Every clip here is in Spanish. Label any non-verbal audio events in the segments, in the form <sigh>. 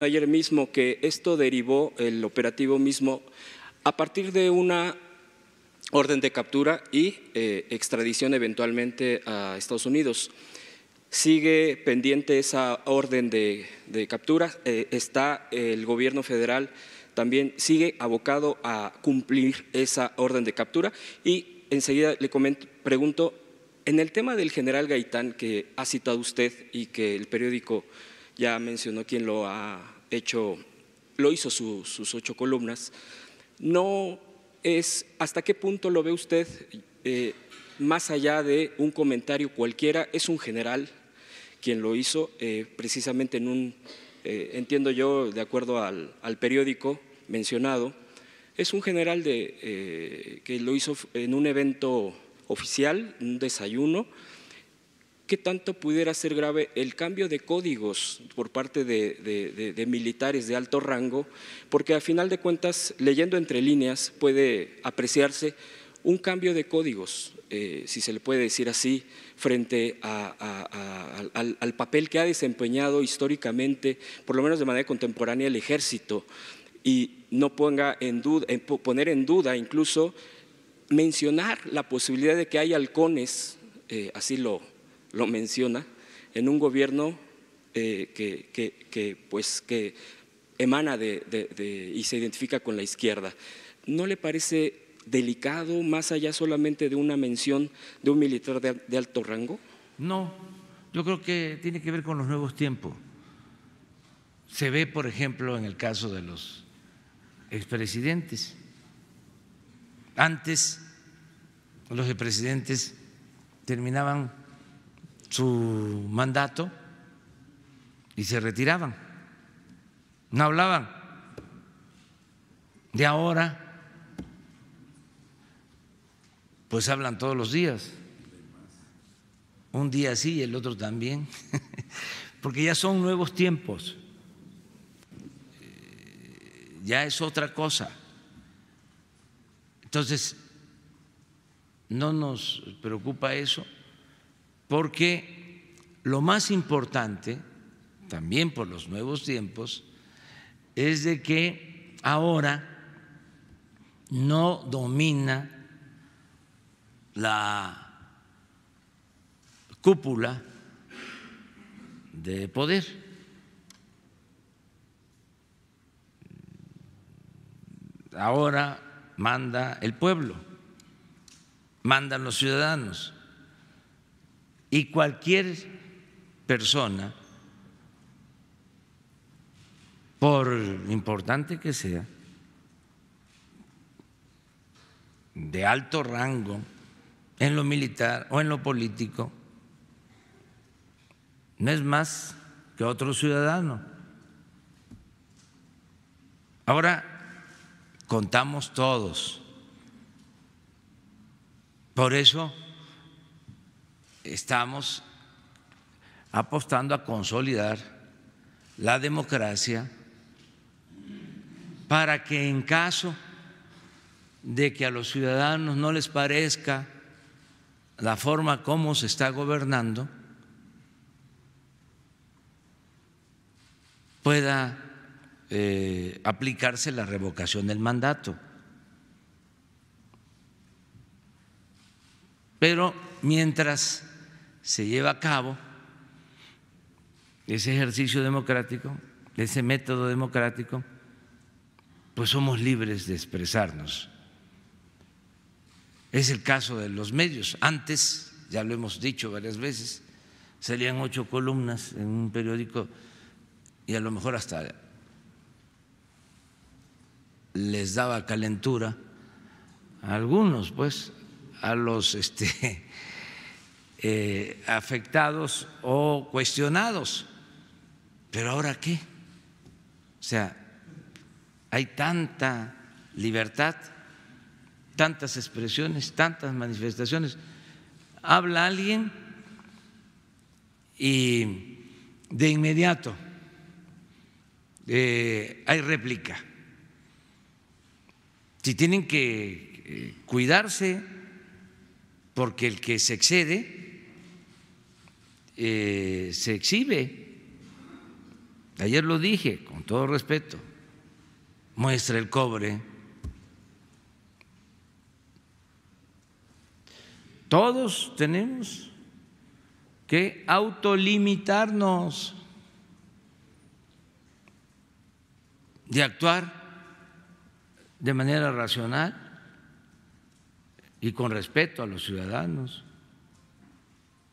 ayer mismo que esto derivó el operativo mismo a partir de una orden de captura y eh, extradición eventualmente a Estados Unidos. Sigue pendiente esa orden de, captura, eh, está el gobierno federal también sigue abocado a cumplir esa orden de captura y enseguida le pregunto, en el tema del general Gaitán que ha citado usted y que el periódico ya mencionó quien lo ha hecho, lo hizo sus ocho columnas, no es hasta qué punto lo ve usted eh, más allá de un comentario cualquiera, es un general quien lo hizo eh, precisamente en un, eh, entiendo yo, de acuerdo al, periódico mencionado, es un general que lo hizo en un evento oficial, un desayuno, qué tanto pudiera ser grave el cambio de códigos por parte de, militares de alto rango, porque a final de cuentas, leyendo entre líneas, puede apreciarse un cambio de códigos, eh, si se le puede decir así, frente al, papel que ha desempeñado históricamente, por lo menos de manera contemporánea, el ejército, y no ponga en duda, poner en duda incluso mencionar la posibilidad de que hay halcones, eh, así lo, lo menciona, en un gobierno eh, que, que, pues, que emana de, y se identifica con la izquierda. ¿No le parece delicado más allá solamente de una mención de un militar de, de alto rango? No, yo creo que tiene que ver con los nuevos tiempos. Se ve, por ejemplo, en el caso de los expresidentes. Antes los expresidentes terminaban su mandato y se retiraban, no hablaban de ahora, pues hablan todos los días, un día sí y el otro también, <laughs> porque ya son nuevos tiempos, eh, ya es otra cosa. Entonces, no nos preocupa eso porque lo más importante, también por los nuevos tiempos, es de que ahora no domina la cúpula de poder. Ahora manda el pueblo, mandan los ciudadanos. Y cualquier persona, por importante que sea, de alto rango, en lo militar o en lo político, no es más que otro ciudadano. Ahora contamos todos. Por eso estamos apostando a consolidar la democracia para que en caso de que a los ciudadanos no les parezca la forma como se está gobernando, pueda eh, aplicarse la revocación del mandato. Pero mientras se lleva a cabo ese ejercicio democrático, ese método democrático, pues somos libres de expresarnos. Es el caso de los medios. Antes, ya lo hemos dicho varias veces, salían ocho columnas en un periódico y a lo mejor hasta les daba calentura a algunos, pues, a los este, eh, afectados o cuestionados. Pero ahora qué? O sea, hay tanta libertad, tantas expresiones, tantas manifestaciones. Habla alguien y de inmediato eh, hay réplica. Si tienen que eh, cuidarse, porque el que se excede eh, se exhibe. Ayer lo dije, con todo respeto, muestra el cobre. Todos tenemos que autolimitarnos de actuar de manera racional y con respeto a los ciudadanos.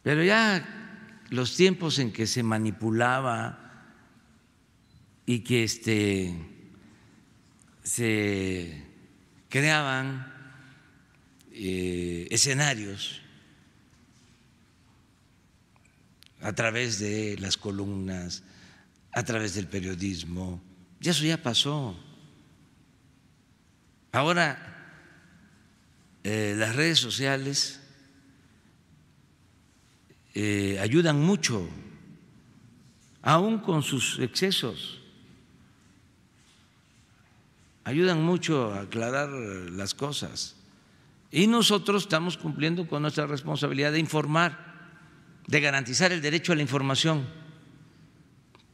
Pero ya los tiempos en que se manipulaba y que este, se creaban eh, escenarios a través de las columnas, a través del periodismo. ya eso ya pasó. Ahora eh, las redes sociales eh, ayudan mucho, aún con sus excesos, ayudan mucho a aclarar las cosas. Y nosotros estamos cumpliendo con nuestra responsabilidad de informar, de garantizar el derecho a la información.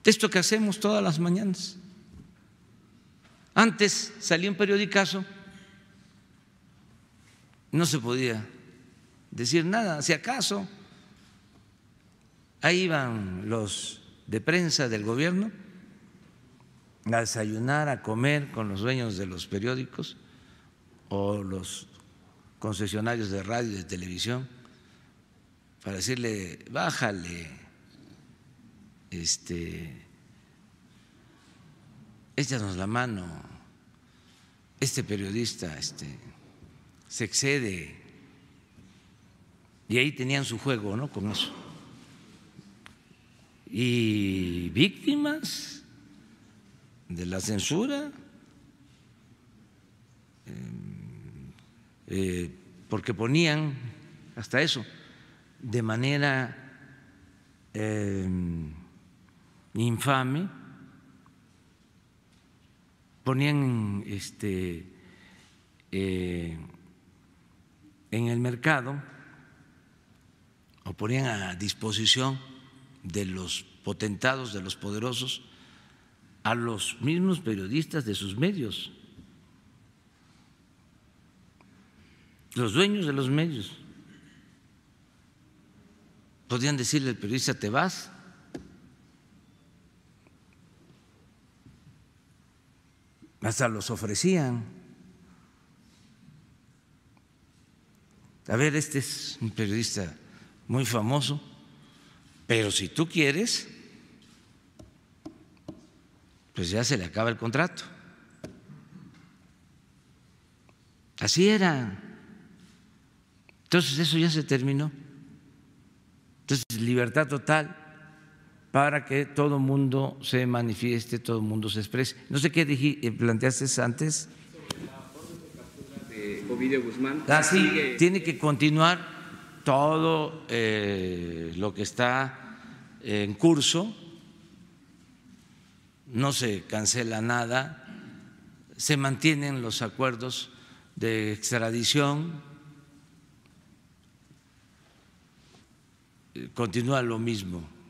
Esto que hacemos todas las mañanas. Antes salía un periodicazo, no se podía decir nada, si acaso. Ahí iban los de prensa del gobierno a desayunar, a comer con los dueños de los periódicos o los concesionarios de radio y de televisión para decirle, bájale, este, échanos la mano, este periodista este, se excede. Y ahí tenían su juego, ¿no? Con eso y víctimas de la censura, eh, eh, porque ponían hasta eso de manera eh, infame, ponían este, en el mercado o ponían a disposición de los potentados, de los poderosos, a los mismos periodistas de sus medios, los dueños de los medios. Podían decirle al periodista, te vas. Hasta los ofrecían. A ver, este es un periodista muy famoso pero si tú quieres, pues ya se le acaba el contrato. Así era. Entonces eso ya se terminó. Entonces, libertad total para que todo el mundo se manifieste, todo el mundo se exprese. No sé qué dije, eh, planteaste antes. sí, ah, tiene que continuar todo eh, lo que está en curso, no se cancela nada, se mantienen los acuerdos de extradición, continúa lo mismo.